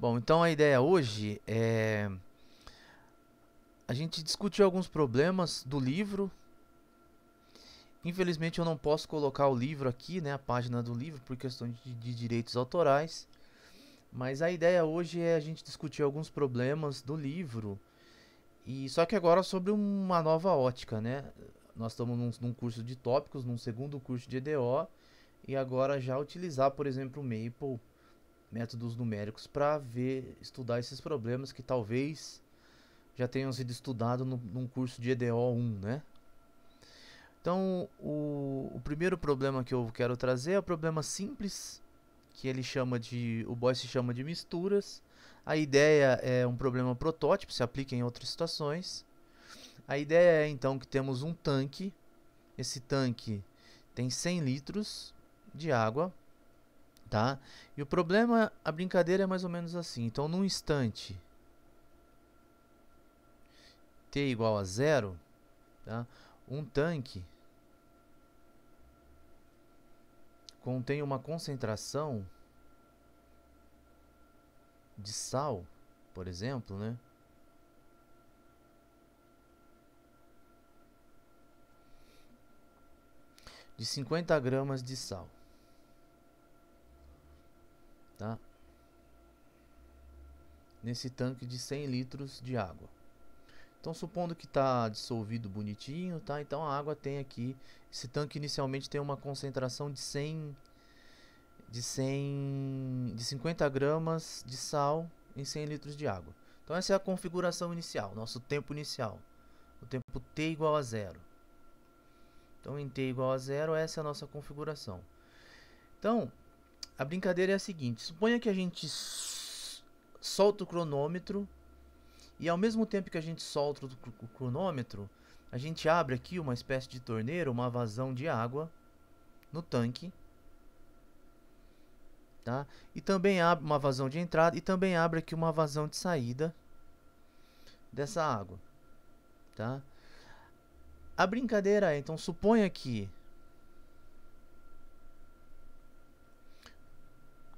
Bom, então a ideia hoje é. A gente discutiu alguns problemas do livro. Infelizmente eu não posso colocar o livro aqui, né, a página do livro, por questão de, de direitos autorais. Mas a ideia hoje é a gente discutir alguns problemas do livro. E só que agora sobre uma nova ótica, né? Nós estamos num, num, curso de tópicos, num segundo curso de EDO, e agora já utilizar, por exemplo, o Maple métodos numéricos para ver, estudar esses problemas que talvez já tenham sido estudados num curso de EDO 1, né? Então, o, o, primeiro problema que eu quero trazer é o problema simples, que ele chama de, o se chama de misturas. A ideia é um problema protótipo, se aplica em outras situações. A ideia é então que temos um tanque. Esse tanque tem 100 litros de água tá? E o problema, a brincadeira é mais ou menos assim. Então, num instante t igual a zero, tá? Um tanque contém uma concentração de sal, por exemplo, né? De 50 gramas de sal tá? Nesse tanque de 100 litros de água. Então supondo que está dissolvido bonitinho, tá? Então a água tem aqui, esse tanque inicialmente tem uma concentração de 100 de 100 de 50 gramas de sal em 100 litros de água. Então essa é a configuração inicial, nosso tempo inicial. O tempo t igual a zero. Então em t igual a zero, essa é a nossa configuração. Então, a brincadeira é a seguinte: suponha que a gente solta o cronômetro e ao mesmo tempo que a gente solta o cronômetro, a gente abre aqui uma espécie de torneira, uma vazão de água no tanque. Tá? E também abre uma vazão de entrada e também abre aqui uma vazão de saída dessa água, tá? A brincadeira é, então suponha que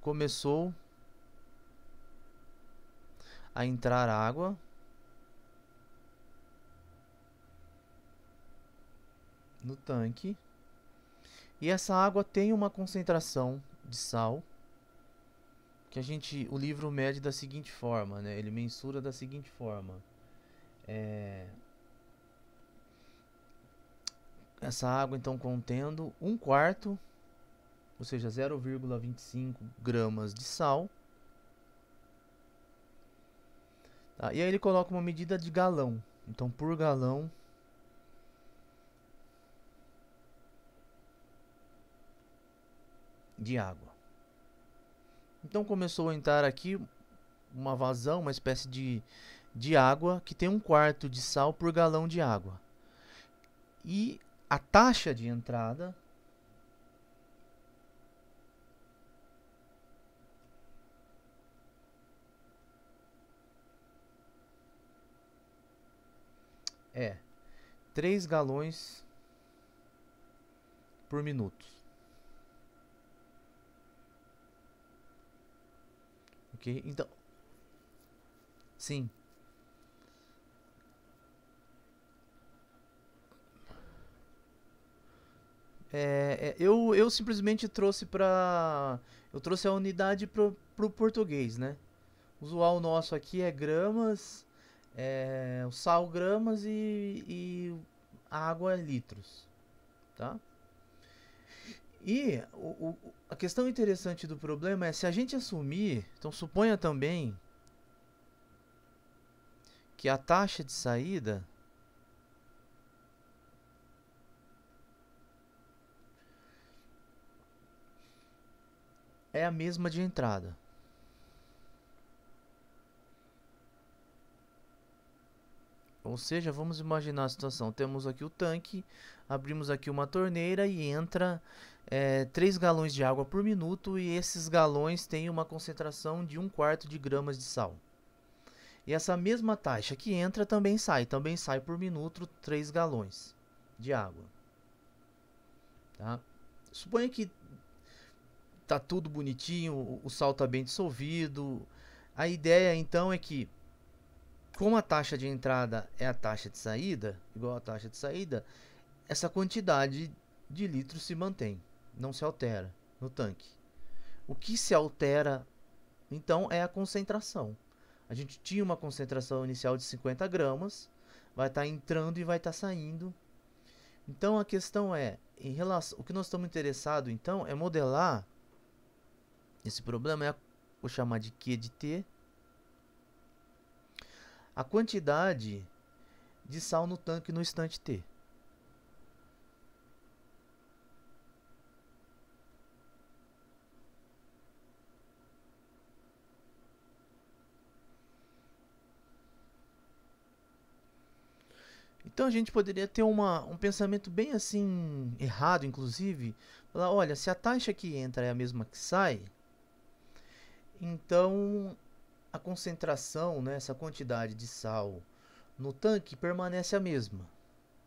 começou a entrar água. No tanque. E essa água tem uma concentração de sal que a gente o livro mede da seguinte forma, né? Ele mensura da seguinte forma. É... Essa água então contendo um quarto ou seja, 0,25 gramas de sal. Tá? E aí ele coloca uma medida de galão. Então, por galão, de água. Então começou a entrar aqui uma vazão, uma espécie de, de água que tem um quarto de sal por galão de água. E a taxa de entrada é 3 galões por minuto. Ok? Então. Sim. É, é, eu, eu simplesmente trouxe para eu trouxe a unidade pro, pro português, né? O usual nosso aqui é gramas é, o sal gramas e, e água é litros, tá? E o, o, a questão interessante do problema é se a gente assumir, então suponha também que a taxa de saída é a mesma de entrada. Ou seja, vamos imaginar a situação. Temos aqui o tanque, abrimos aqui uma torneira e entra é, 3 galões de água por minuto e esses galões têm uma concentração de 1 quarto de gramas de sal. E essa mesma taxa que entra também sai, também sai por minuto 3 galões de água. Tá? Suponha que tá tudo bonitinho, o sal está bem dissolvido. A ideia então é que como a taxa de entrada é a taxa de saída, igual a taxa de saída, essa quantidade de litros se mantém, não se altera no tanque. O que se altera, então, é a concentração. A gente tinha uma concentração inicial de 50 gramas, vai estar tá entrando e vai estar tá saindo. Então a questão é, em relação, o que nós estamos interessados então é modelar esse problema é vou chamar de Q de T a quantidade de sal no tanque no instante T. Então a gente poderia ter uma, um pensamento bem assim, errado inclusive, falar, olha, se a taxa que entra é a mesma que sai, então a concentração, né, essa quantidade de sal no tanque permanece a mesma.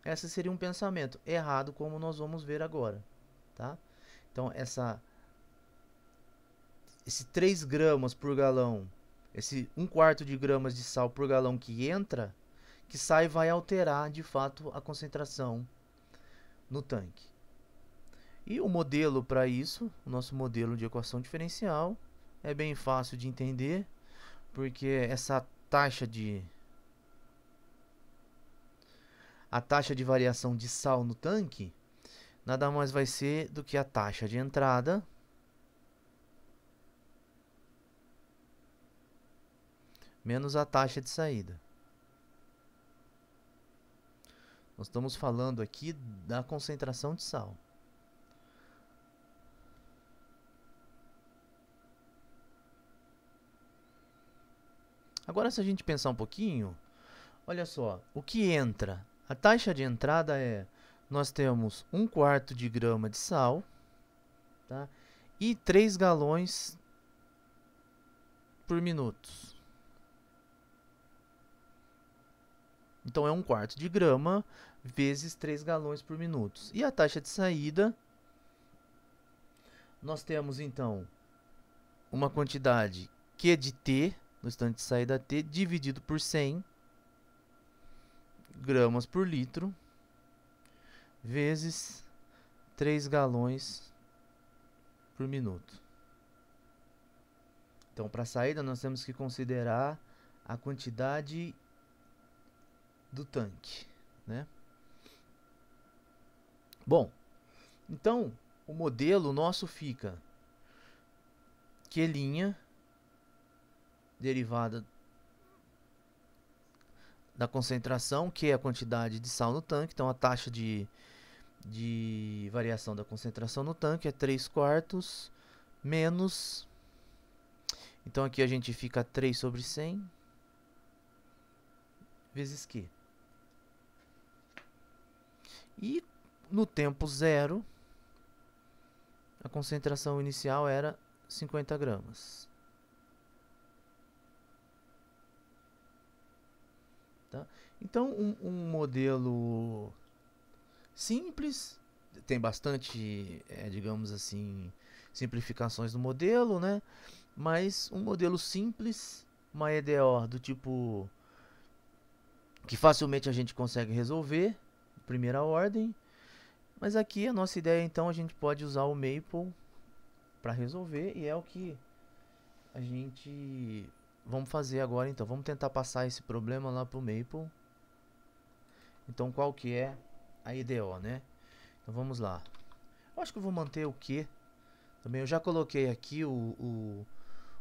Esse seria um pensamento errado, como nós vamos ver agora. Tá? Então, essa, esse 3 gramas por galão, esse 1 quarto de gramas de sal por galão que entra, que sai, vai alterar de fato a concentração no tanque. E o modelo para isso, o nosso modelo de equação diferencial, é bem fácil de entender. Porque essa taxa de. A taxa de variação de sal no tanque nada mais vai ser do que a taxa de entrada menos a taxa de saída. Nós estamos falando aqui da concentração de sal. Agora, se a gente pensar um pouquinho, olha só, o que entra? A taxa de entrada é: nós temos um quarto de grama de sal tá? e 3 galões por minuto. Então é um quarto de grama vezes 3 galões por minuto. E a taxa de saída, nós temos então uma quantidade Q de T no instante de saída T, dividido por 100 gramas por litro, vezes 3 galões por minuto. Então, para a saída, nós temos que considerar a quantidade do tanque, né? Bom, então o modelo nosso fica Q' derivada da concentração, que é a quantidade de sal no tanque. Então, a taxa de, de variação da concentração no tanque é 3 quartos menos. Então, aqui a gente fica 3 sobre 100 vezes Q. E no tempo zero, a concentração inicial era 50 gramas. Então, um, um modelo simples, tem bastante, é, digamos assim, simplificações no modelo, né? Mas um modelo simples, uma EDO do tipo que facilmente a gente consegue resolver, primeira ordem. Mas aqui a nossa ideia então a gente pode usar o Maple para resolver e é o que a gente vamos fazer agora então. Vamos tentar passar esse problema lá para o Maple. Então qual que é a IDO, né? Então vamos lá. Eu acho que eu vou manter o que. Também eu já coloquei aqui o, o,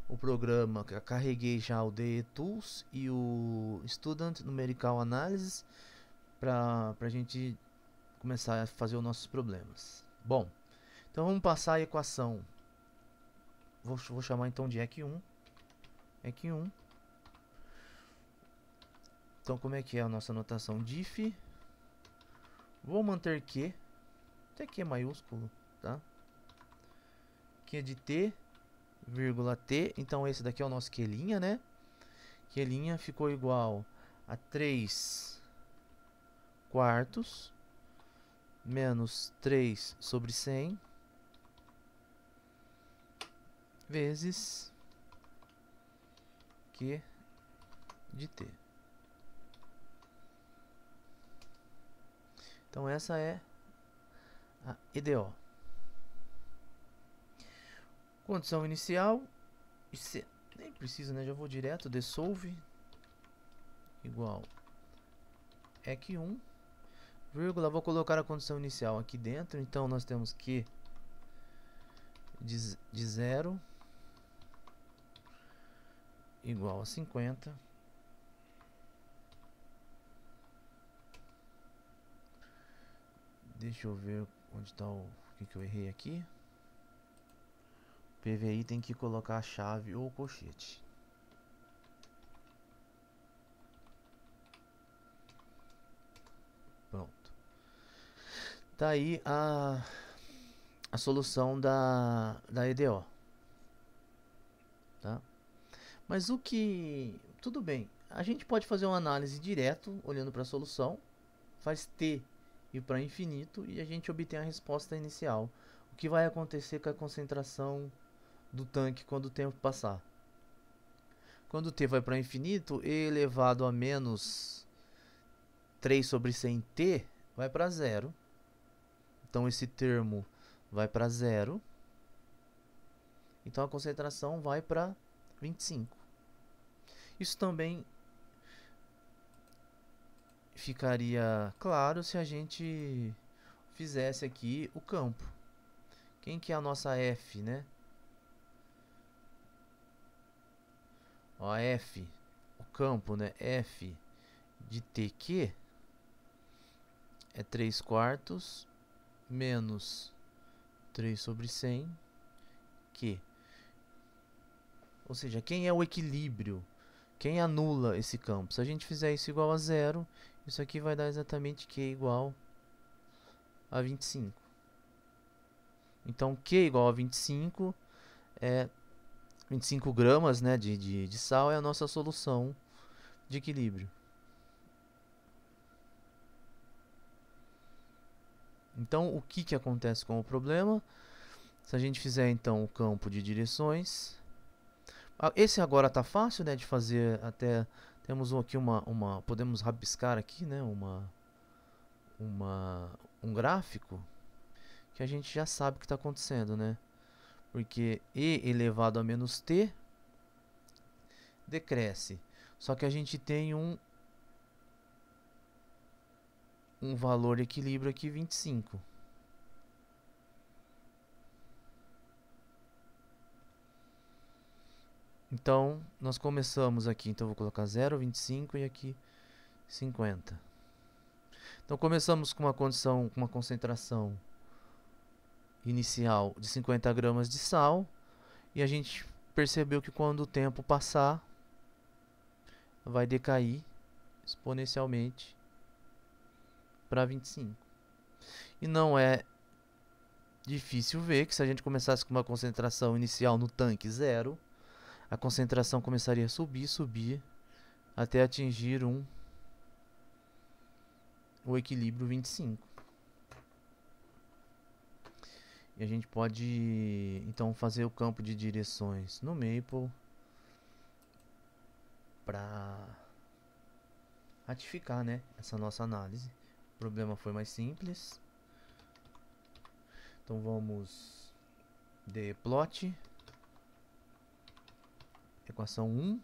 o programa, carreguei já o DE Tools e o Student Numerical Analysis para a gente começar a fazer os nossos problemas. Bom, então vamos passar a equação. Vou, vou chamar então de EC1. EC1 então como é que é a nossa anotação? Diff. Vou manter Q. Até Q é maiúsculo, tá? Q é de T, vírgula T. Então esse daqui é o nosso Q né? Q ficou igual a 3 quartos menos 3 sobre 100 vezes Q de T. Então essa é a EDO. Condição inicial. Nem precisa, né? Já vou direto. Dissolve. Igual. EC1. Vírgula. Vou colocar a condição inicial aqui dentro. Então nós temos que. De 0. Igual a 50 Deixa eu ver onde está o... o que, que eu errei aqui. PVI tem que colocar a chave ou o colchete. Pronto. Tá aí a, a solução da, da EDO. Tá? Mas o que... Tudo bem. A gente pode fazer uma análise direto, olhando para a solução. Faz T e para infinito e a gente obtém a resposta inicial. O que vai acontecer com a concentração do tanque quando o tempo passar? Quando t vai para infinito, e elevado a menos 3 sobre 100t vai para zero. Então esse termo vai para zero. Então a concentração vai para 25. Isso também ficaria claro se a gente fizesse aqui o campo. Quem que é a nossa F, né? Ó, F, o campo, né? F de TQ é 3 quartos menos 3 sobre 100 Q. Ou seja, quem é o equilíbrio? Quem anula esse campo? Se a gente fizer isso igual a zero, isso aqui vai dar exatamente Q igual a 25. Então, Q igual a 25 é 25 gramas né, de, de, de sal é a nossa solução de equilíbrio. Então, o que, que acontece com o problema? Se a gente fizer, então, o campo de direções... Esse agora está fácil né, de fazer até temos aqui uma, uma podemos rabiscar aqui, né, uma, uma, um gráfico que a gente já sabe o que está acontecendo, né? Porque e elevado a menos t decresce. Só que a gente tem um um valor equilíbrio aqui 25. Então, nós começamos aqui. Então, vou colocar 0, 25 e aqui 50. Então, começamos com uma condição, com uma concentração inicial de 50 gramas de sal. E a gente percebeu que quando o tempo passar, vai decair exponencialmente para 25. E não é difícil ver que se a gente começasse com uma concentração inicial no tanque zero, a concentração começaria a subir, subir, até atingir um o equilíbrio 25. E a gente pode então fazer o campo de direções no Maple para ratificar, né, essa nossa análise. O problema foi mais simples. Então vamos de plot Equação 1.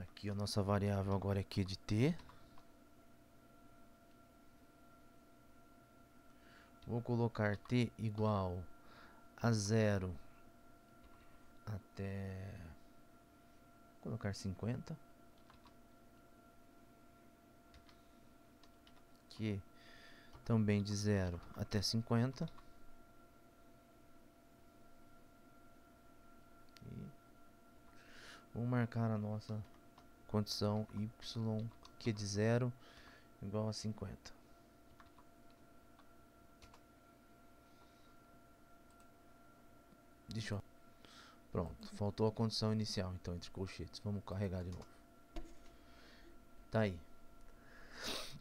Aqui a nossa variável agora é Q de T. Vou colocar T igual a zero até colocar 50 que também de 0 até 50. E vamos marcar a nossa condição y que é de 0 igual a 50. Deixa eu... Pronto, faltou a condição inicial então entre colchetes. Vamos carregar de novo. Tá aí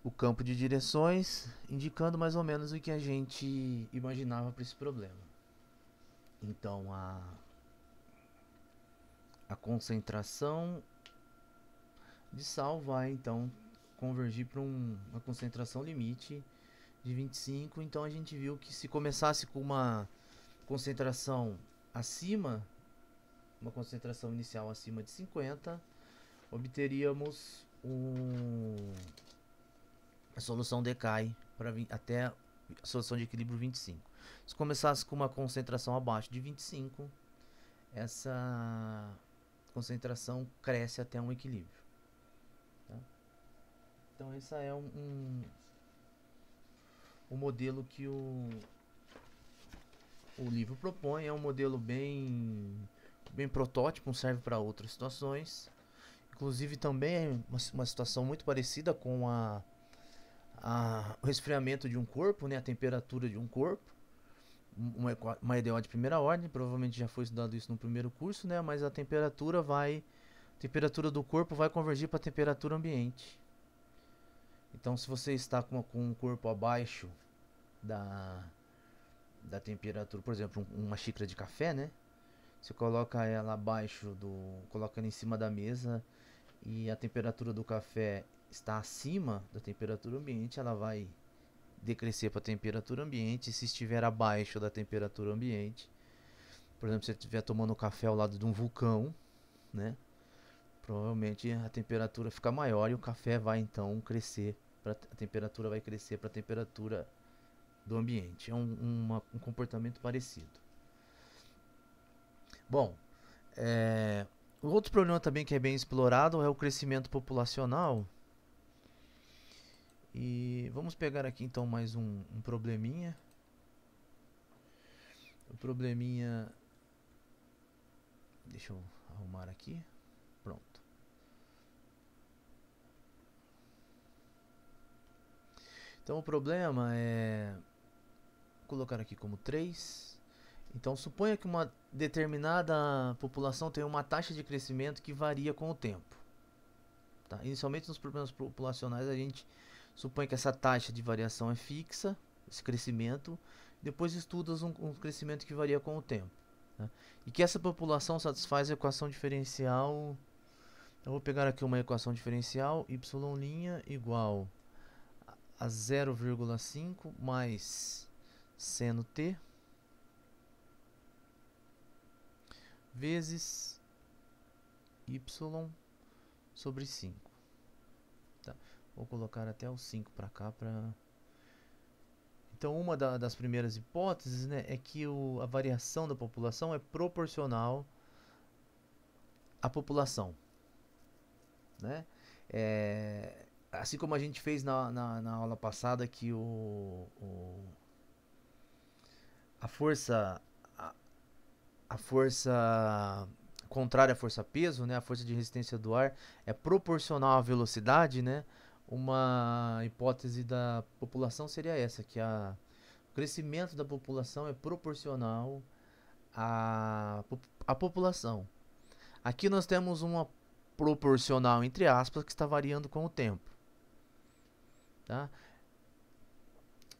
o campo de direções, indicando mais ou menos o que a gente imaginava para esse problema. Então a, a concentração de sal vai então convergir para um, uma concentração limite de 25. Então a gente viu que se começasse com uma concentração acima, uma concentração inicial acima de 50, obteríamos um a solução decai para até a solução de equilíbrio 25. Se começasse com uma concentração abaixo de 25, essa concentração cresce até um equilíbrio. Tá? Então esse é um, um, modelo que o, o livro propõe, é um modelo bem, bem protótipo, serve para outras situações. Inclusive também é uma, uma situação muito parecida com a a, o resfriamento de um corpo, né, a temperatura de um corpo, uma, uma EDO de primeira ordem, provavelmente já foi estudado isso no primeiro curso, né, mas a temperatura vai, a temperatura do corpo vai convergir para a temperatura ambiente. Então, se você está com, com um corpo abaixo da, da temperatura, por exemplo, um, uma xícara de café, né, você coloca ela abaixo do, coloca ela em cima da mesa e a temperatura do café está acima da temperatura ambiente, ela vai decrescer para a temperatura ambiente. Se estiver abaixo da temperatura ambiente, por exemplo, se você estiver tomando café ao lado de um vulcão, né? Provavelmente a temperatura fica maior e o café vai então crescer, pra, a temperatura vai crescer para a temperatura do ambiente. É um, uma, um comportamento parecido. Bom, é, o outro problema também que é bem explorado é o crescimento populacional e vamos pegar aqui então mais um, um probleminha. O probleminha... Deixa eu arrumar aqui. Pronto. Então o problema é... Vou colocar aqui como 3. Então suponha que uma determinada população tem uma taxa de crescimento que varia com o tempo. Tá? Inicialmente nos problemas populacionais a gente Supõe que essa taxa de variação é fixa, esse crescimento, depois estudas um, um crescimento que varia com o tempo. Né? E que essa população satisfaz a equação diferencial. Eu vou pegar aqui uma equação diferencial, y' igual a 0,5 mais seno t vezes y sobre 5. Vou colocar até o 5 para cá para... Então uma da, das primeiras hipóteses né, é que o, a variação da população é proporcional à população. Né? É, assim como a gente fez na, na, na aula passada que o, o a força a, a força contrária à força peso, né, a força de resistência do ar é proporcional à velocidade, né? uma hipótese da população seria essa, que a, o crescimento da população é proporcional à, à população. Aqui nós temos uma proporcional, entre aspas, que está variando com o tempo. Tá?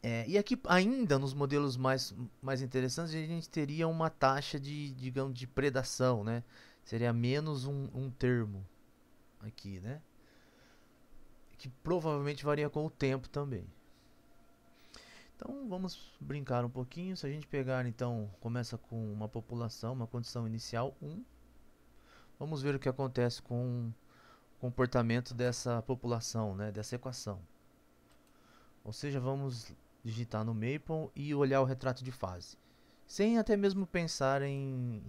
É, e aqui ainda nos modelos mais, mais interessantes a gente teria uma taxa de, digamos, de predação, né? Seria menos um, um termo aqui, né? que provavelmente varia com o tempo também. Então vamos brincar um pouquinho. Se a gente pegar então, começa com uma população, uma condição inicial 1. Um. Vamos ver o que acontece com o comportamento dessa população, né, dessa equação. Ou seja, vamos digitar no Maple e olhar o retrato de fase. Sem até mesmo pensar em,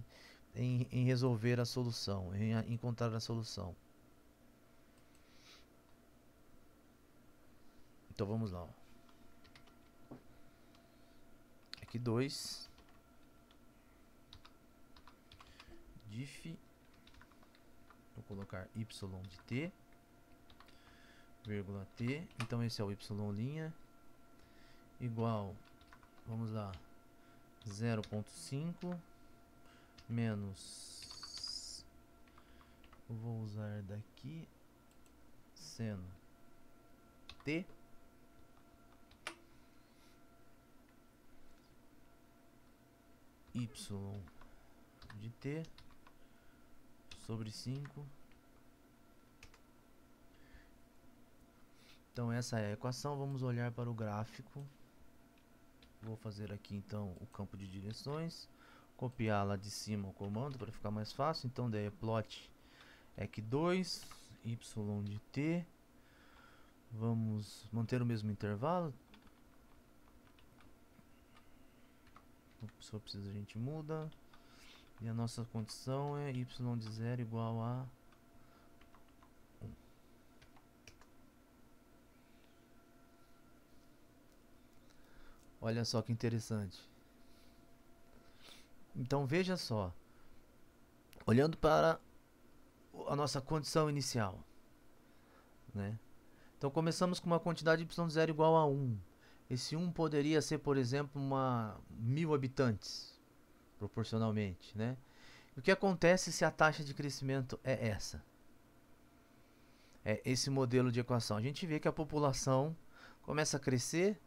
em, em resolver a solução, em encontrar a solução. Então vamos lá. Aqui dois. Diff. Vou colocar y de t. Vírgula t. Então esse é o y linha. Igual. Vamos lá. 0.5 menos vou usar daqui seno t y de t sobre 5. Então essa é a equação, vamos olhar para o gráfico. Vou fazer aqui então o campo de direções, copiar lá de cima o comando para ficar mais fácil. Então daí é plot ec2, y de t. Vamos manter o mesmo intervalo, só precisa a gente muda. E a nossa condição é y de zero igual a 1. Olha só que interessante. Então veja só. Olhando para a nossa condição inicial. Né? Então começamos com uma quantidade y de zero igual a 1. Esse um poderia ser, por exemplo, uma mil habitantes, proporcionalmente, né? O que acontece se a taxa de crescimento é essa? É esse modelo de equação. A gente vê que a população começa a crescer,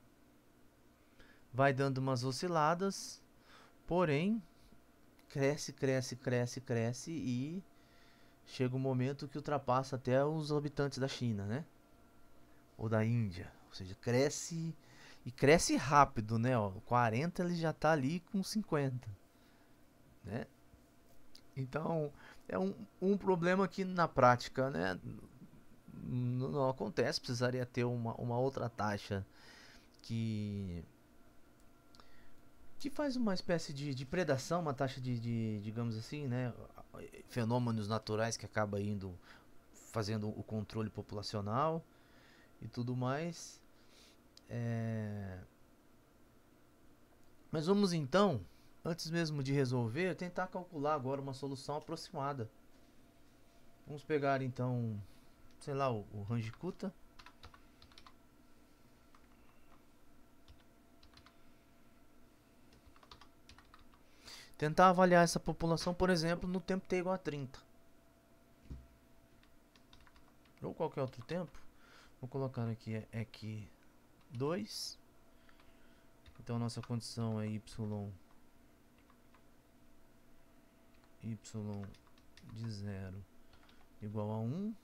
vai dando umas osciladas, porém cresce, cresce, cresce, cresce e chega um momento que ultrapassa até os habitantes da China, né? Ou da Índia, ou seja, cresce e cresce rápido, né? Ó, 40 ele já tá ali com 50. Né? Então, é um, um problema que na prática, né? Não, não acontece, precisaria ter uma, uma outra taxa que que faz uma espécie de, de predação, uma taxa de, de, digamos assim, né, fenômenos naturais que acaba indo fazendo o controle populacional e tudo mais. É... Mas vamos então, antes mesmo de resolver, tentar calcular agora uma solução aproximada. Vamos pegar então, sei lá, o, o Rangikuta. Tentar avaliar essa população, por exemplo, no tempo t igual a 30. Ou qualquer outro tempo. Vou colocar aqui, é, é que 2. Então nossa condição é y y de 0 igual a 1. Um.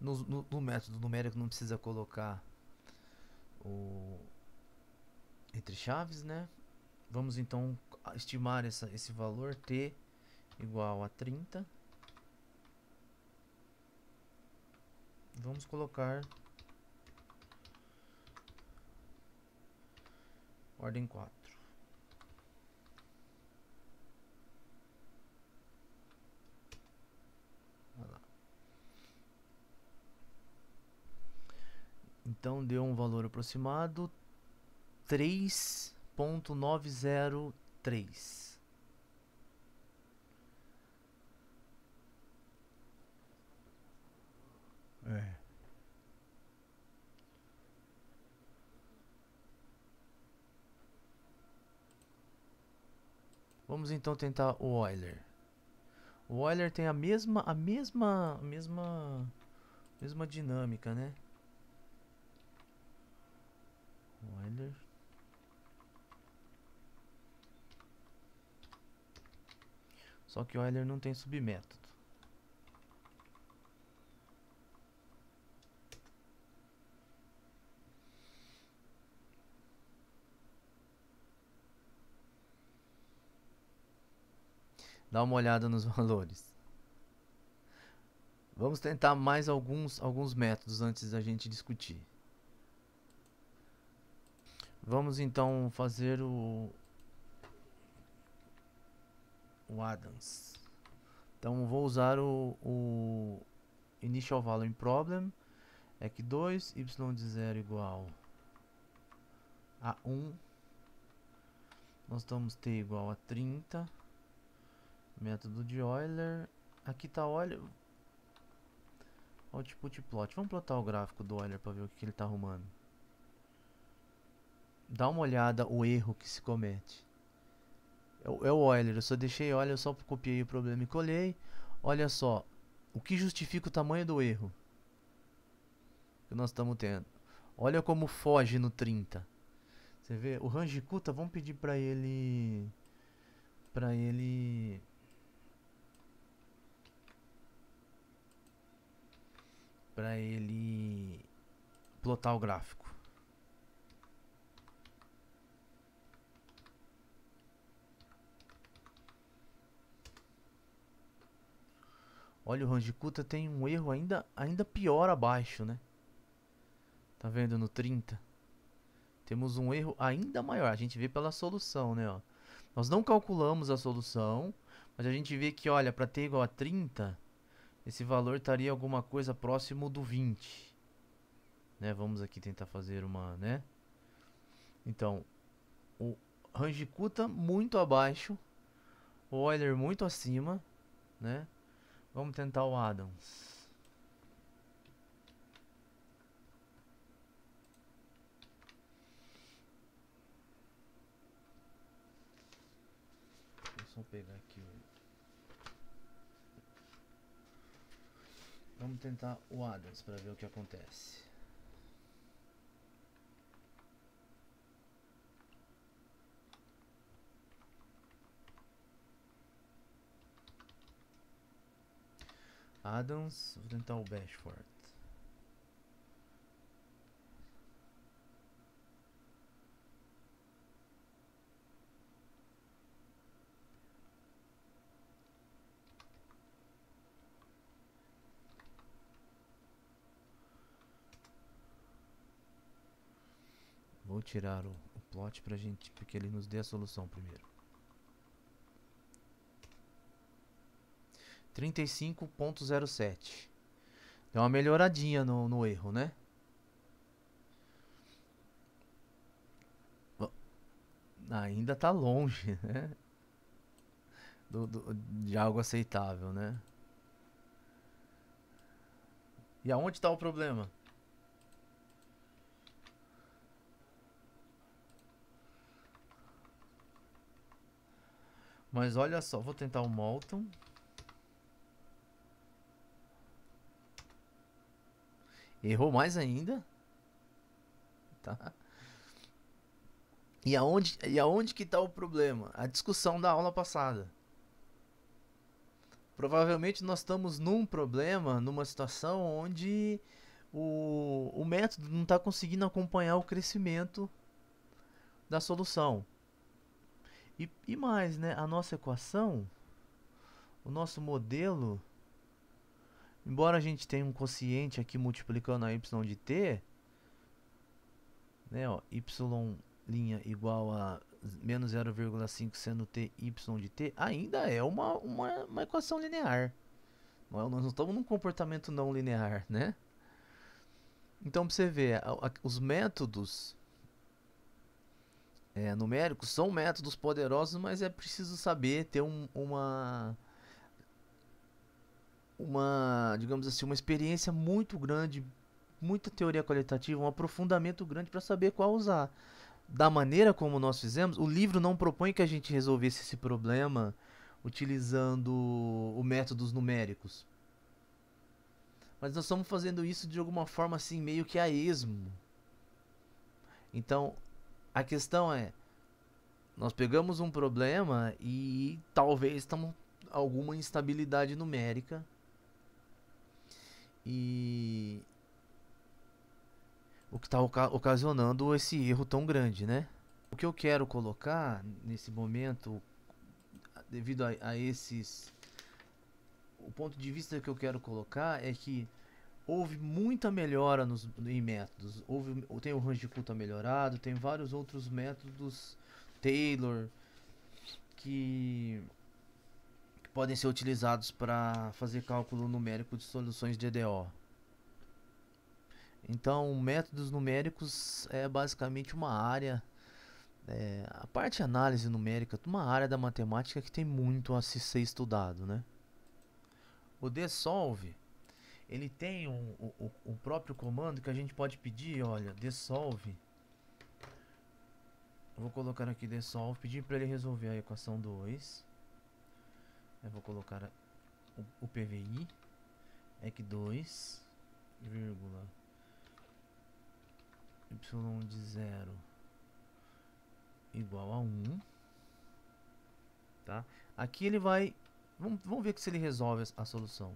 No, no, no, método numérico não precisa colocar o entre chaves, né? Vamos então estimar essa, esse valor t igual a 30. Vamos colocar ordem 4. Então deu um valor aproximado 3.903. É. Vamos então tentar o Euler. O Euler tem a mesma, a mesma, a mesma, mesma dinâmica, né? Euler. Só que o Euler não tem submeto. Dá uma olhada nos valores. Vamos tentar mais alguns, alguns métodos antes da gente discutir. Vamos então fazer o, o Adams. Então vou usar o, o Initial Value Problem, é EC2, Y de 0 igual a 1. Nós vamos ter igual a 30. Método de Euler. Aqui está Euler. Output plot. Vamos plotar o gráfico do Euler para ver o que, que ele está arrumando. Dá uma olhada o erro que se comete. É o Euler, eu só deixei, olha, eu só copiei o problema e colhei Olha só, o que justifica o tamanho do erro que nós estamos tendo. Olha como foge no 30. Você vê, o Ranjikuta, vamos pedir para ele para ele para ele plotar o gráfico. Olha, o Rangicuta tem um erro ainda, ainda pior abaixo, né? Tá vendo no 30? Temos um erro ainda maior. A gente vê pela solução, né? Ó. Nós não calculamos a solução, mas a gente vê que, olha, para ter igual a 30, esse valor estaria alguma coisa próximo do 20. Né? Vamos aqui tentar fazer uma, né? Então, o Rangicuta muito abaixo, o Euler muito acima, né? Vamos tentar o Adams. Vamos só pegar aqui o Vamos tentar o Adams para ver o que acontece. Adams, vou tentar o Bashford. vou tirar o, o plot pra gente, porque ele nos dê a solução primeiro. 35.07 Deu uma melhoradinha no, no erro, né? ainda tá longe, né? Do, do, de algo aceitável, né? E aonde está o problema? Mas olha só, vou tentar o Molton. Errou mais ainda. Tá. E aonde, e aonde que está o problema? A discussão da aula passada. Provavelmente nós estamos num problema, numa situação onde o, o método não está conseguindo acompanhar o crescimento da solução. E, e mais, né? A nossa equação, o nosso modelo, embora a gente tenha um quociente aqui multiplicando a y de t, né, ó, y linha igual a menos 0,5 sendo t y de t, ainda é uma, uma, uma equação linear. Não é, nós não estamos num comportamento não linear, né? Então, para você ver, a, a, os métodos é, numéricos são métodos poderosos, mas é preciso saber ter um, uma uma, digamos assim, uma experiência muito grande, muita teoria qualitativa, um aprofundamento grande para saber qual usar. Da maneira como nós fizemos, o livro não propõe que a gente resolvesse esse problema utilizando o métodos numéricos. Mas nós estamos fazendo isso de alguma forma assim, meio que a esmo. Então, a questão é, nós pegamos um problema e talvez estamos alguma instabilidade numérica e o que está ocasionando esse erro tão grande, né? O que eu quero colocar nesse momento, devido a, a esses, o ponto de vista que eu quero colocar é que houve muita melhora nos, em métodos. Houve, tem o range de culto melhorado, tem vários outros métodos Taylor que, que podem ser utilizados para fazer cálculo numérico de soluções de EDO. Então, métodos numéricos é basicamente uma área, é, a parte de análise numérica, é uma área da matemática que tem muito a se ser estudado, né? O DSolve ele tem um, o, próprio comando que a gente pode pedir, olha, dissolve. Eu vou colocar aqui dissolve, pedir para ele resolver a equação 2. Eu vou colocar o, o PVI, EC2, vírgula, y de 0 igual a 1. Um, tá? Aqui ele vai... Vamos, vamos ver se ele resolve a, a solução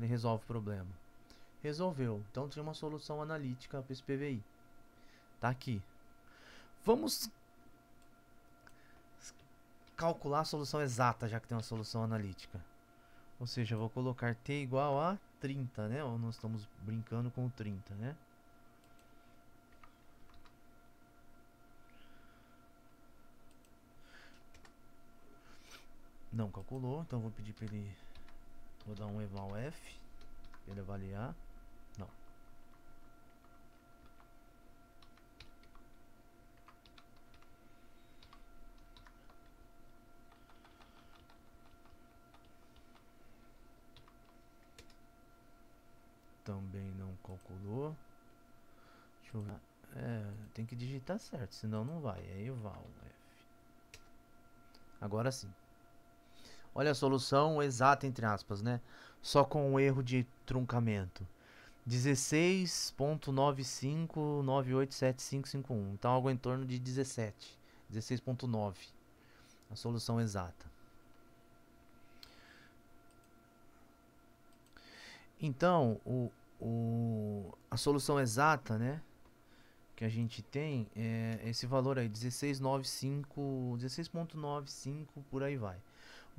ele resolve o problema. Resolveu. Então tinha uma solução analítica para esse PVI. Tá aqui. Vamos calcular a solução exata, já que tem uma solução analítica. Ou seja, eu vou colocar t igual a 30, né? Ou nós estamos brincando com 30, né? Não calculou, então vou pedir para ele Vou dar um eval F para ele avaliar. Não. Também não calculou. Deixa eu ver. É, tem que digitar certo, senão não vai. É eval F. Agora sim. Olha a solução exata, entre aspas, né? Só com o um erro de truncamento. 16.95987551. Então algo em torno de 17. 16.9. A solução exata. Então, o, o, a solução exata, né? Que a gente tem é esse valor aí, 16,95, 16,95 por aí vai.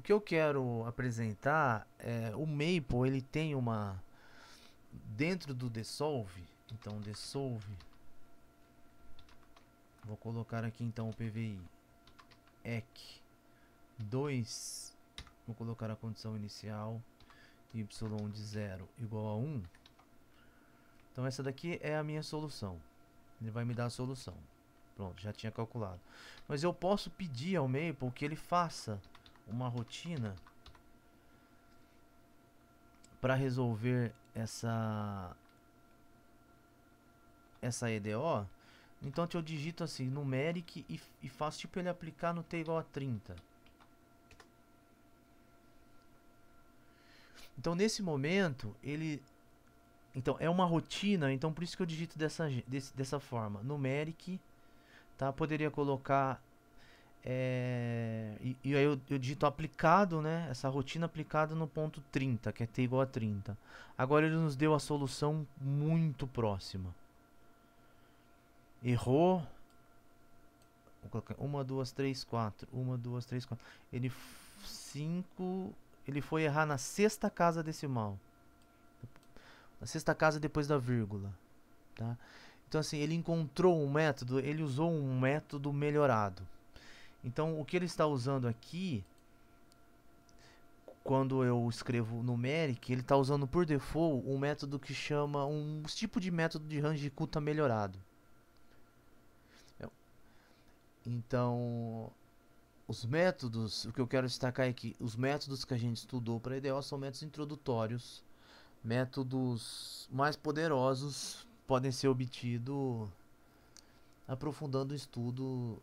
O que eu quero apresentar é o Maple, ele tem uma dentro do Dissolve, então Dissolve Vou colocar aqui então o PVI EC 2 Vou colocar a condição inicial Y de 0 igual a 1 Então essa daqui é a minha solução Ele vai me dar a solução Pronto, já tinha calculado Mas eu posso pedir ao Maple que ele faça uma rotina para resolver essa essa EDO, então eu digito assim, numeric e, e faço tipo ele aplicar no t igual a 30. Então nesse momento, ele então é uma rotina, então por isso que eu digito dessa desse, dessa forma, numeric, tá? Poderia colocar é, e, e, aí eu, eu, digito aplicado, né? Essa rotina aplicada no ponto 30, que é t igual a 30. Agora ele nos deu a solução muito próxima. Errou. Vou colocar 1, 2, 3, 4. 1, 2, 3, 4. Ele 5. Ele foi errar na sexta casa decimal. Na sexta casa depois da vírgula. Tá? Então assim, ele encontrou um método, ele usou um método melhorado. Então, o que ele está usando aqui, quando eu escrevo numeric, ele está usando por default um método que chama um tipo de método de range de cuta melhorado. É então, os métodos, o que eu quero destacar é os métodos que a gente estudou para IDEO são métodos introdutórios. Métodos mais poderosos podem ser obtidos aprofundando o estudo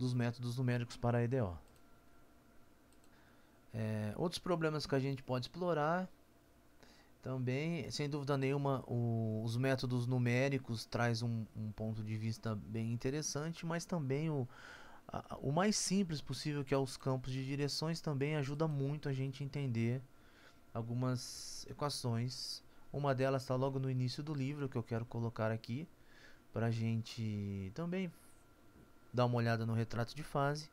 dos métodos numéricos para a EDO. É, outros problemas que a gente pode explorar também, sem dúvida nenhuma, o, os métodos numéricos traz um, um, ponto de vista bem interessante, mas também o, a, o mais simples possível, que é os campos de direções, também ajuda muito a gente entender algumas equações. Uma delas está logo no início do livro, que eu quero colocar aqui, para a gente também dar uma olhada no retrato de fase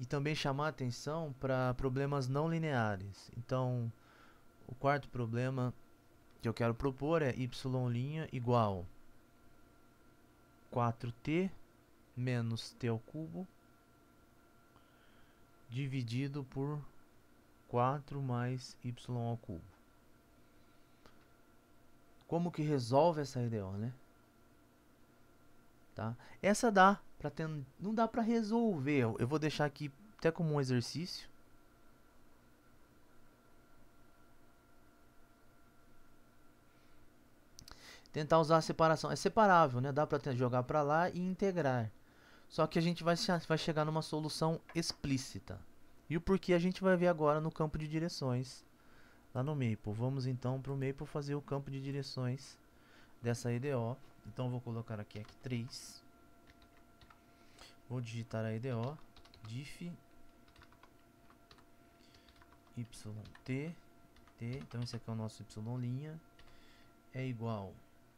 e também chamar atenção para problemas não lineares. Então, o quarto problema que eu quero propor é y' igual 4t menos t ao cubo dividido por 4 mais y ao cubo. Como que resolve essa ideia, né? Tá? Essa dá para ter não dá para resolver. Eu vou deixar aqui até como um exercício. Tentar usar a separação. É separável, né? Dá para jogar para lá e integrar. Só que a gente vai, vai chegar numa solução explícita. E o porquê a gente vai ver agora no campo de direções. Lá no Maple. Vamos então para o Maple fazer o campo de direções dessa IDO. Então vou colocar aqui aqui 3. Vou digitar a EDO diff yt t, então esse aqui é o nosso y linha é igual.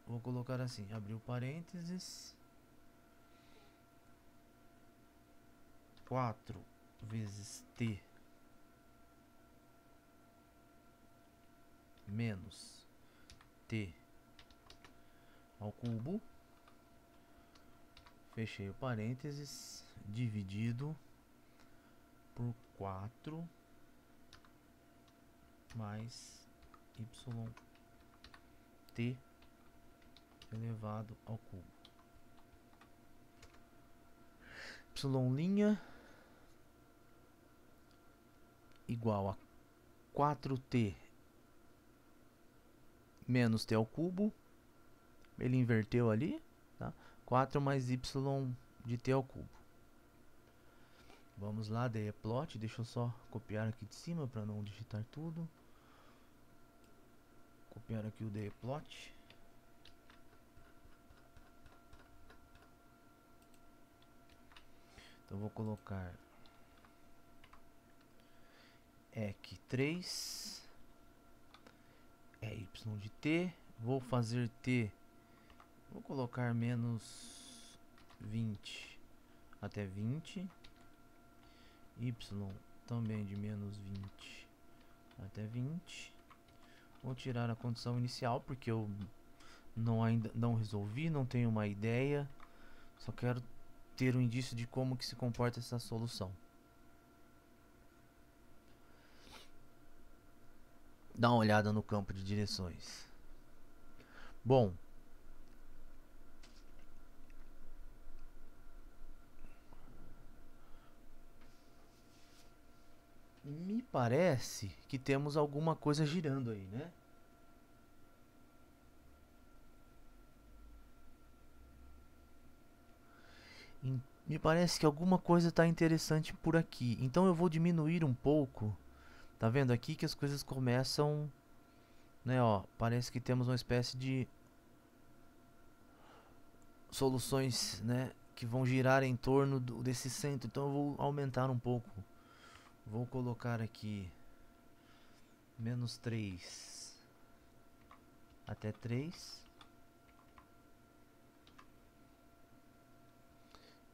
Vou colocar assim, abriu parênteses 4 vezes t menos t ao cubo. Fechei o parênteses. Dividido por 4 mais yt elevado ao cubo. Y linha igual a 4t menos t ao cubo ele inverteu ali, tá? 4 mais y de t ao cubo. Vamos lá, daí é plot. Deixa eu só copiar aqui de cima para não digitar tudo. Copiar aqui o de plot. Então vou colocar ec 3 é y de t. Vou fazer t Vou colocar menos 20 até 20. Y também de menos 20 até 20. Vou tirar a condição inicial porque eu não ainda não resolvi, não tenho uma ideia. Só quero ter um indício de como que se comporta essa solução. Dá uma olhada no campo de direções. Bom, Me parece que temos alguma coisa girando aí, né? Me parece que alguma coisa está interessante por aqui. Então eu vou diminuir um pouco. Tá vendo aqui que as coisas começam... Né, ó. Parece que temos uma espécie de... Soluções, né? Que vão girar em torno do, desse centro. Então eu vou aumentar um pouco. Vou colocar aqui menos 3 até 3.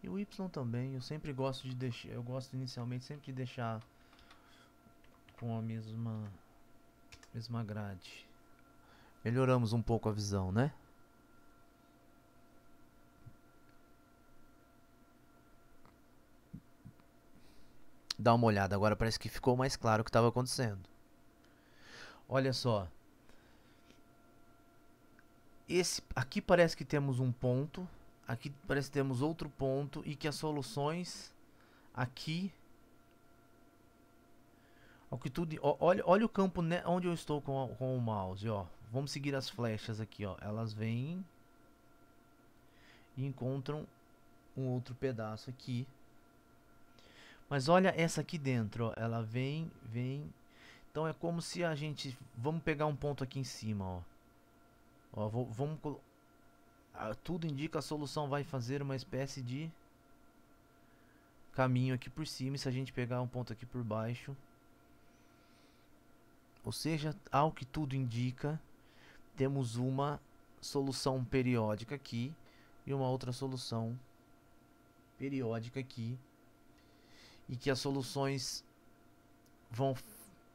E o Y também, eu sempre gosto de deixar, eu gosto inicialmente sempre de deixar com a mesma mesma grade. Melhoramos um pouco a visão, né? dar uma olhada. Agora parece que ficou mais claro o que estava acontecendo. Olha só. Esse, aqui parece que temos um ponto. Aqui parece que temos outro ponto. E que as soluções aqui... Ao que tudo, olha, olha o campo né, onde eu estou com, com o mouse, ó. Vamos seguir as flechas aqui, ó. Elas vêm e encontram um outro pedaço aqui mas olha essa aqui dentro, ó. Ela vem, vem. Então é como se a gente... Vamos pegar um ponto aqui em cima, ó. Ó, vou, vamos... tudo indica a solução vai fazer uma espécie de caminho aqui por cima. E se a gente pegar um ponto aqui por baixo... Ou seja, ao que tudo indica, temos uma solução periódica aqui e uma outra solução periódica aqui e que as soluções vão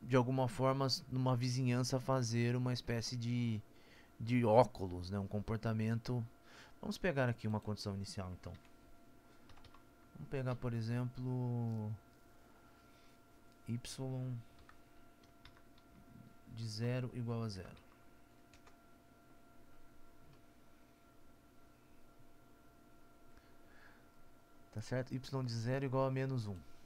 de alguma forma numa vizinhança fazer uma espécie de, de óculos, né? um comportamento. Vamos pegar aqui uma condição inicial então. Vamos pegar por exemplo y de 0 igual a 0. Tá certo? y de 0 igual a menos 1. Um.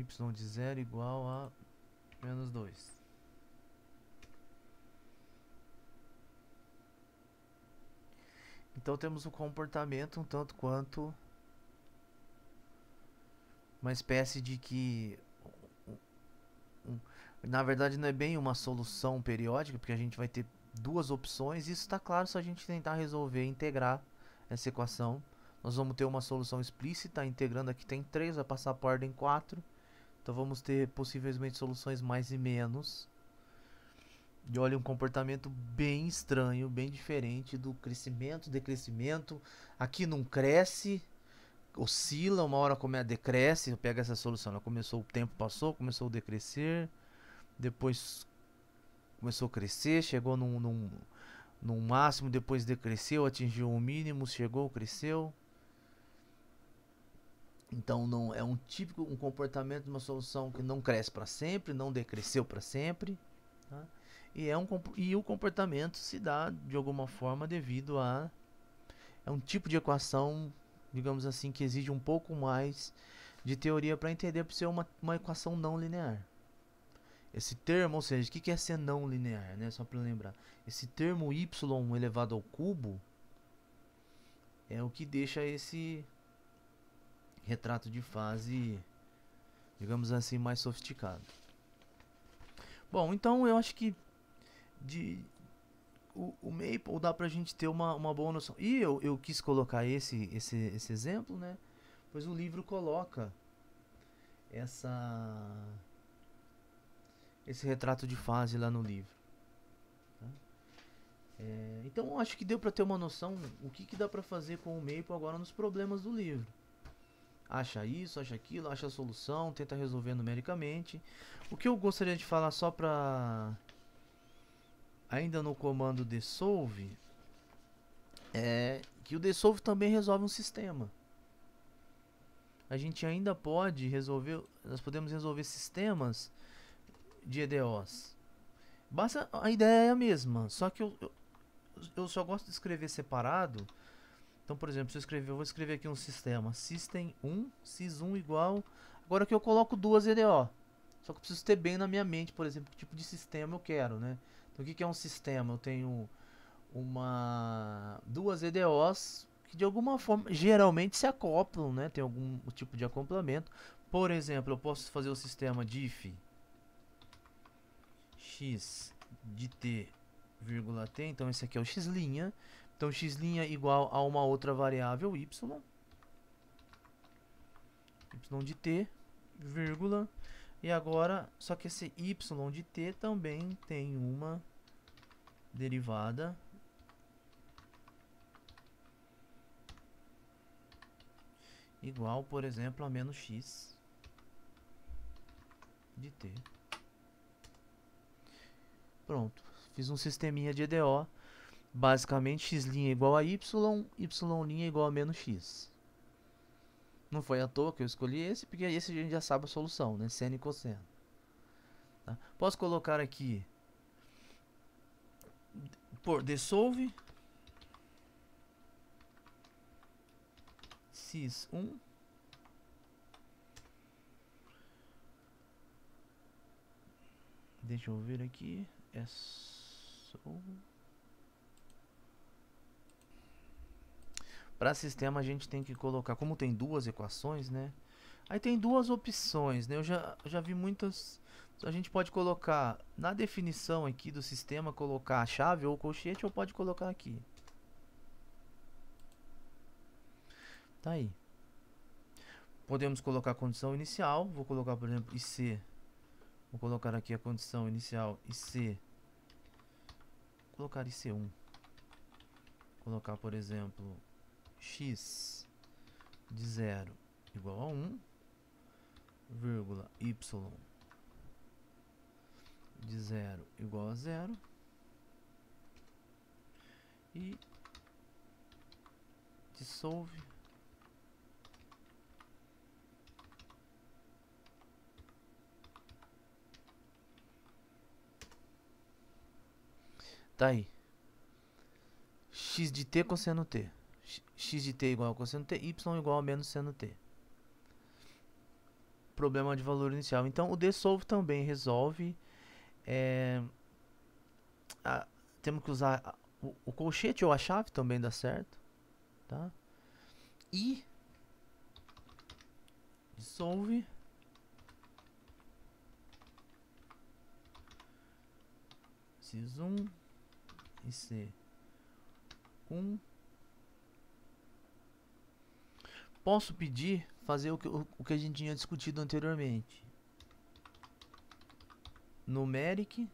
y de zero igual a menos dois. Então temos um comportamento um tanto quanto uma espécie de que na verdade não é bem uma solução periódica, porque a gente vai ter duas opções, isso está claro se a gente tentar resolver integrar essa equação. Nós vamos ter uma solução explícita, integrando aqui tem 3, vai passar por a ordem 4. Então vamos ter possivelmente soluções mais e menos. E olha, um comportamento bem estranho, bem diferente do crescimento, decrescimento. Aqui não cresce, oscila, uma hora como é, decresce, pega essa solução. Ela começou, o tempo passou, começou a decrescer, depois começou a crescer, chegou num, num, num máximo, depois decresceu, atingiu o um mínimo, chegou, cresceu. Então não é um típico um comportamento de uma solução que não cresce para sempre, não decresceu para sempre. Tá? E, é um, e o comportamento se dá de alguma forma devido a. É um tipo de equação, digamos assim, que exige um pouco mais de teoria para entender para ser uma, uma equação não linear. Esse termo, ou seja, o que, que é ser não linear, né? Só para lembrar. Esse termo y elevado ao cubo é o que deixa esse retrato de fase, digamos assim, mais sofisticado. Bom, então eu acho que de o, o Maple dá pra gente ter uma, uma boa noção. E eu, eu quis colocar esse, esse, esse exemplo, né? Pois o livro coloca essa esse retrato de fase lá no livro. Tá? É, então acho que deu para ter uma noção o que, que dá para fazer com o Maple agora nos problemas do livro acha isso, acha aquilo, acha a solução, tenta resolver numericamente. O que eu gostaria de falar só para ainda no comando dissolve é que o dissolve também resolve um sistema. A gente ainda pode resolver, nós podemos resolver sistemas de EDOs. Basta a ideia é a mesma, só que eu, eu, eu só gosto de escrever separado então, por exemplo, se eu escrever, eu vou escrever aqui um sistema system1, sys1 igual. Agora que eu coloco duas EDO. Só que eu preciso ter bem na minha mente, por exemplo, que tipo de sistema eu quero, né? Então, o que, que é um sistema? Eu tenho uma duas EDOs que de alguma forma geralmente se acoplam, né? Tem algum tipo de acoplamento. Por exemplo, eu posso fazer o sistema diff x de t, vírgula t, então esse aqui é o x linha, então, x' igual a uma outra variável, y. y de t, vírgula. E agora, só que esse y de t também tem uma derivada. Igual, por exemplo, a menos x de t. Pronto. Fiz um sisteminha de EDO Basicamente, x' é igual a y, y' é igual a menos x. Não foi à toa que eu escolhi esse, porque esse a gente já sabe a solução, né? Seno e cosseno. Tá? Posso colocar aqui... Por dissolve... cis1 Deixa eu ver aqui. É só... Para sistema a gente tem que colocar, como tem duas equações, né? Aí tem duas opções, né? Eu já, já vi muitas. A gente pode colocar na definição aqui do sistema, colocar a chave ou o colchete, ou pode colocar aqui. Tá aí. Podemos colocar a condição inicial. Vou colocar, por exemplo, IC. Vou colocar aqui a condição inicial IC. Vou colocar IC1. Vou colocar, por exemplo, x de 0 igual a 1, vírgula y de 0 igual a 0 e dissolve tá aí x de t cosseno t x de t é igual a cosseno t, y é igual a menos seno t. Problema de valor inicial. Então, o dissolve também resolve. É, a, temos que usar a, o, o, colchete ou a chave também dá certo. Tá? E dissolve x1 e c1 posso pedir fazer o que, o, o que a gente tinha discutido anteriormente. Numeric.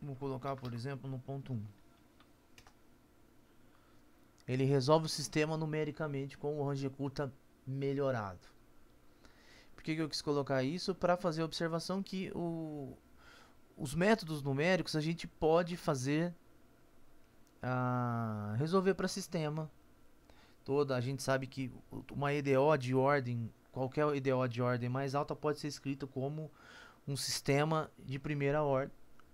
Vou colocar, por exemplo, no ponto 1. Um. Ele resolve o sistema numericamente com o range curta melhorado. Por que, que eu quis colocar isso? Para fazer a observação que o, os métodos numéricos a gente pode fazer ah, resolver para sistema. Toda a gente sabe que uma EDO de ordem, qualquer EDO de ordem mais alta pode ser escrita como um sistema de primeira or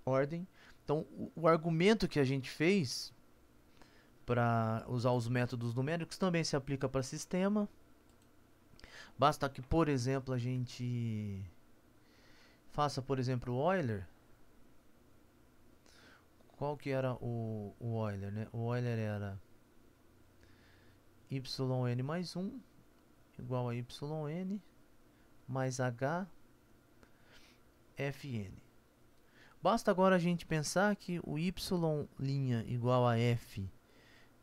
ordem. Então, o, o argumento que a gente fez para usar os métodos numéricos também se aplica para sistema. Basta que, por exemplo, a gente faça, por exemplo, o Euler qual que era o, o Euler, né? O Euler era yn mais 1 igual a yn mais h fn. Basta agora a gente pensar que o y' igual a f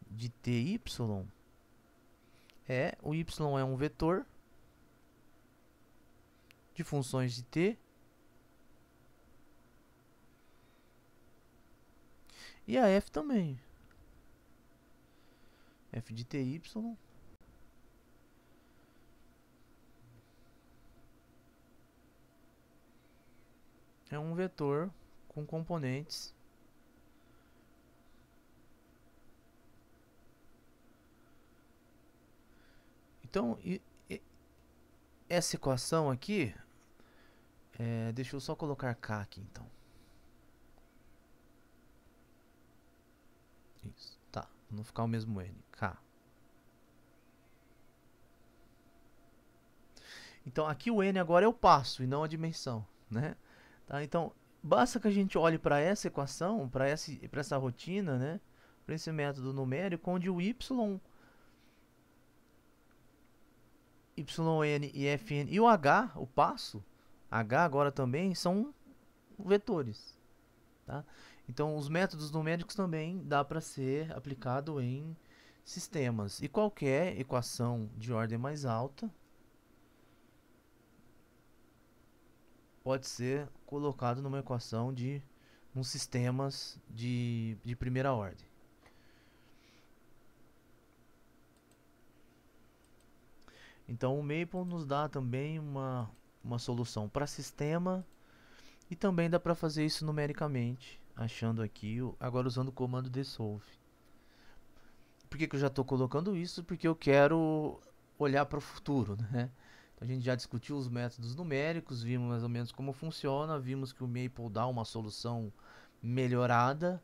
de ty é, o y é um vetor de funções de t E a F também. F de TY. É um vetor com componentes Então, e, e, essa equação aqui, é, deixa eu só colocar K aqui então. Isso, tá. Não ficar o mesmo N, K. Então aqui o N agora é o passo e não a dimensão, né? Tá, então basta que a gente olhe para essa equação, para essa rotina, né? Para esse método numérico, onde o Y yn e fn e o h, o passo, h agora também, são vetores. Tá? Então, os métodos numéricos também dá para ser aplicado em sistemas. E qualquer equação de ordem mais alta pode ser colocado numa equação de uns sistemas de, de primeira ordem. Então o Maple nos dá também uma, uma solução para sistema e também dá para fazer isso numericamente achando aqui, agora usando o comando dissolve. Por que, que eu já estou colocando isso? Porque eu quero olhar para o futuro, né? Então, a gente já discutiu os métodos numéricos, vimos mais ou menos como funciona, vimos que o Maple dá uma solução melhorada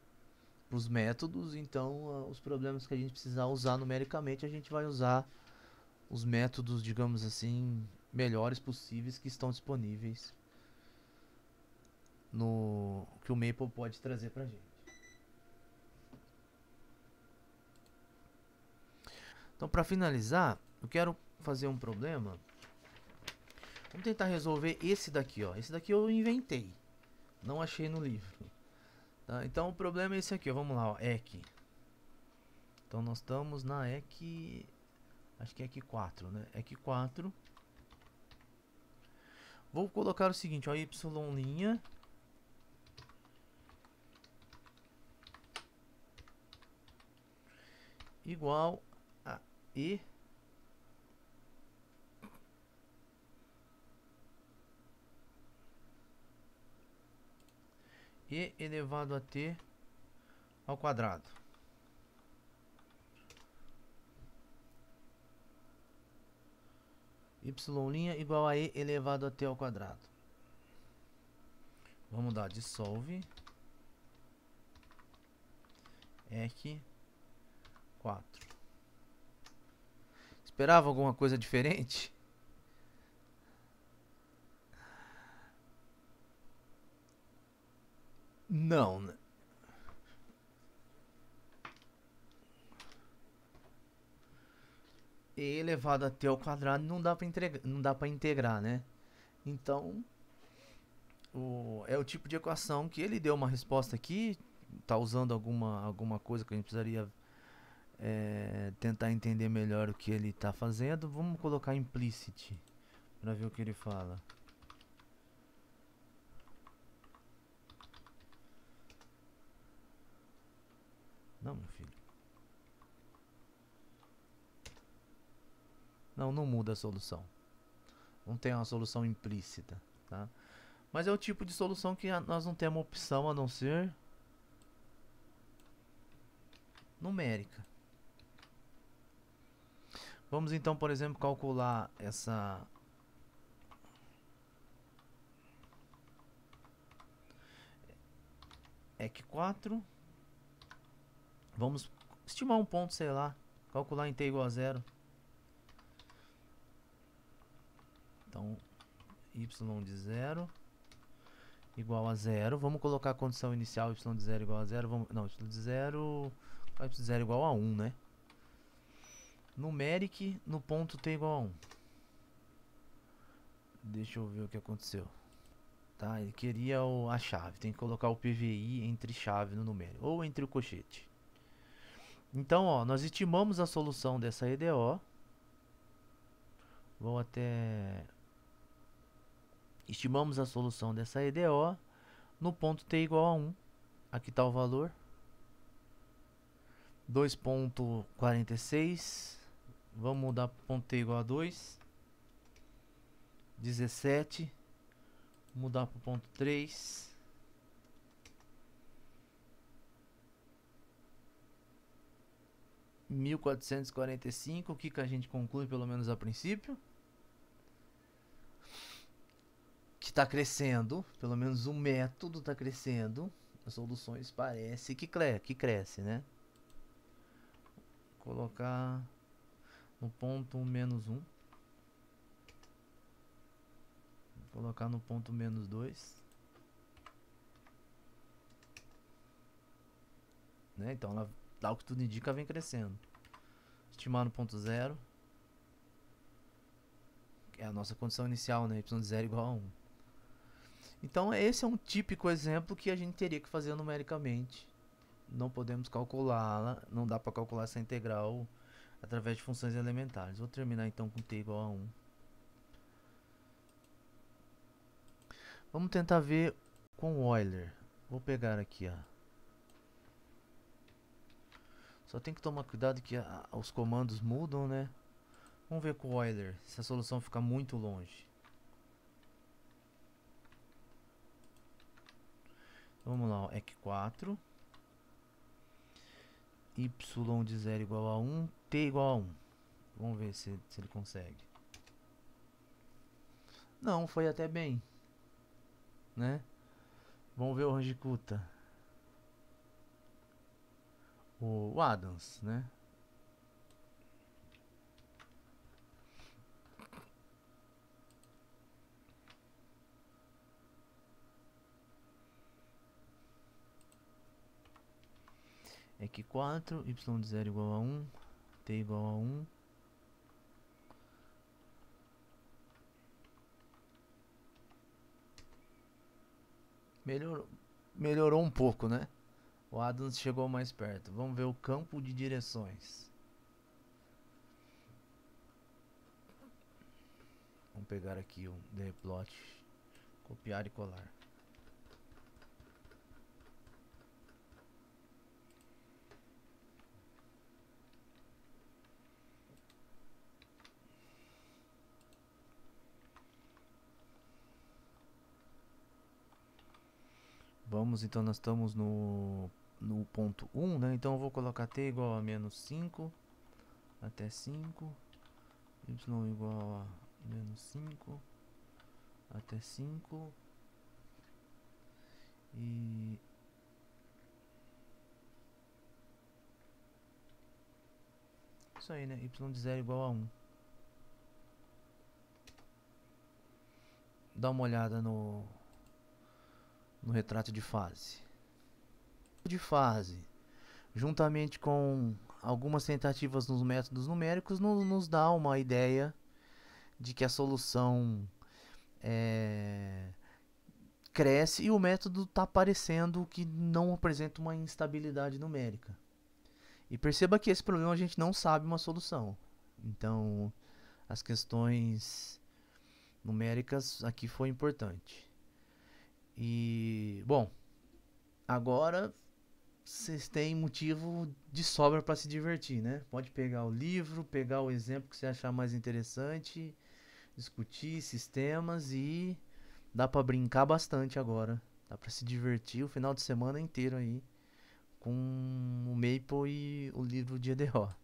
para os métodos, então os problemas que a gente precisar usar numericamente, a gente vai usar os métodos, digamos assim, melhores possíveis que estão disponíveis no que o Maple pode trazer pra gente. Então, para finalizar, eu quero fazer um problema. Vamos tentar resolver esse daqui, ó. Esse daqui eu inventei. Não achei no livro. Tá? Então, o problema é esse aqui, ó. Vamos lá, ó. EC. Então, nós estamos na EC... Acho que é EC4, né? EC4. Vou colocar o seguinte, ó. Y linha igual a E E elevado a T ao quadrado. Y' igual a E elevado a T ao quadrado. Vamos dar dissolve. que Esperava alguma coisa diferente? Não, né? e elevado a t ao quadrado não dá para não dá para integrar, né? Então o, é o tipo de equação que ele deu uma resposta aqui, tá usando alguma alguma coisa que a gente precisaria é, tentar entender melhor o que ele está fazendo. Vamos colocar implicit para ver o que ele fala. Não, meu filho. Não, não muda a solução. Não tem uma solução implícita, tá? Mas é o tipo de solução que nós não temos opção a não ser numérica. Vamos então, por exemplo, calcular essa... EC4. Vamos estimar um ponto, sei lá. Calcular em T igual a zero. Então, Y de zero igual a zero. Vamos colocar a condição inicial Y de zero igual a zero. Vamos, não, Y de zero... Y de zero igual a 1, um, né? numeric no ponto t igual a 1. Deixa eu ver o que aconteceu. Tá, ele queria o, a chave. Tem que colocar o PVI entre chave no numérico. Ou entre o cochete. Então, ó, nós estimamos a solução dessa EDO. Vou até... Estimamos a solução dessa EDO no ponto t igual a 1. Aqui está o valor. 2.46 Vamos mudar para ponto T igual a 2. 17. Mudar para ponto 3. mil quatrocentos e quarenta e cinco o que que a gente conclui pelo menos a princípio que está crescendo pelo menos o método está crescendo as soluções parece que, cre que cresce né Vou colocar no ponto menos 1. Vou colocar no ponto menos 2. Né? Então ela, tal que tudo indica, vem crescendo. Estimar no ponto zero. É a nossa condição inicial, né? Y de zero igual a 1. Então esse é um típico exemplo que a gente teria que fazer numericamente. Não podemos calculá-la, não dá para calcular essa integral através de funções elementares. Vou terminar então com t igual a 1. Vamos tentar ver com Euler. Vou pegar aqui, ó. Só tem que tomar cuidado que a, os comandos mudam, né? Vamos ver com Euler se a solução ficar muito longe. Vamos lá, EC4. Y de 0 igual a 1, T igual a 1. Vamos ver se, se ele consegue. Não, foi até bem. Né? Vamos ver o Rangicuta. O, o Adams, né? é que 4, y de 0 igual a 1, t igual a 1. Melhorou, melhorou um pouco, né? O Adams chegou mais perto. Vamos ver o campo de direções. Vamos pegar aqui o um plot, copiar e colar. estamos? Então nós estamos no, no ponto 1, né? Então eu vou colocar t igual a menos 5 até 5, y igual a menos 5 até 5 e isso aí, né? Y de 0 igual a 1. Um. Dá uma olhada no no retrato de fase. De fase, juntamente com algumas tentativas nos métodos numéricos, no, nos dá uma ideia de que a solução é, cresce e o método está aparecendo que não apresenta uma instabilidade numérica. E perceba que esse problema a gente não sabe uma solução. Então, as questões numéricas aqui foi importante. E, bom, agora vocês têm motivo de sobra para se divertir, né? Pode pegar o livro, pegar o exemplo que você achar mais interessante, discutir sistemas e dá para brincar bastante agora. Dá para se divertir o final de semana inteiro aí com o Maple e o livro de EDO.